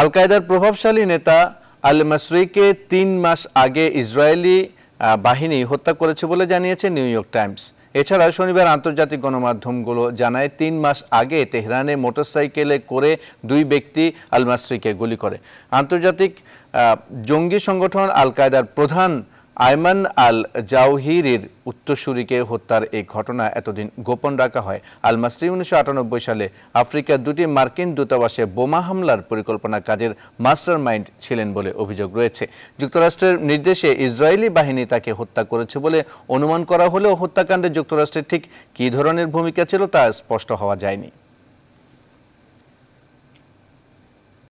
আল কায়দার প্রভাবশালী নেতা আল মাসরিকে তিন মাস আগে ইসরায়েলি বাহিনী হত্যা করেছে বলে জানিয়েছে নিউ ইয়র্ক টাইমস এছাড়া শনিবার আন্তর্জাতিক গণমাধ্যমগুলো জানায় তিন মাস আগে তেহরানে মোটরসাইকেলে করে দুই ব্যক্তি আল মাসরিকে গুলি করে আন্তর্জাতিক জঙ্গি সংগঠন আল কায়দার প্রধান আয়মান আল জাওহিরির উত্তরসূরিকে হত্যার এই ঘটনা এতদিন গোপন রাখা হয় আল মাসরি উনিশশো সালে আফ্রিকার দুটি মার্কিন দূতাবাসে বোমা হামলার পরিকল্পনা কাজের মাস্টার মাইন্ড ছিলেন বলে অভিযোগ রয়েছে যুক্তরাষ্ট্রের নির্দেশে ইসরায়েলি বাহিনী তাকে হত্যা করেছে বলে অনুমান করা হলেও হত্যাকাণ্ডে যুক্তরাষ্ট্রের ঠিক কী ধরনের ভূমিকা ছিল তা স্পষ্ট হওয়া যায়নি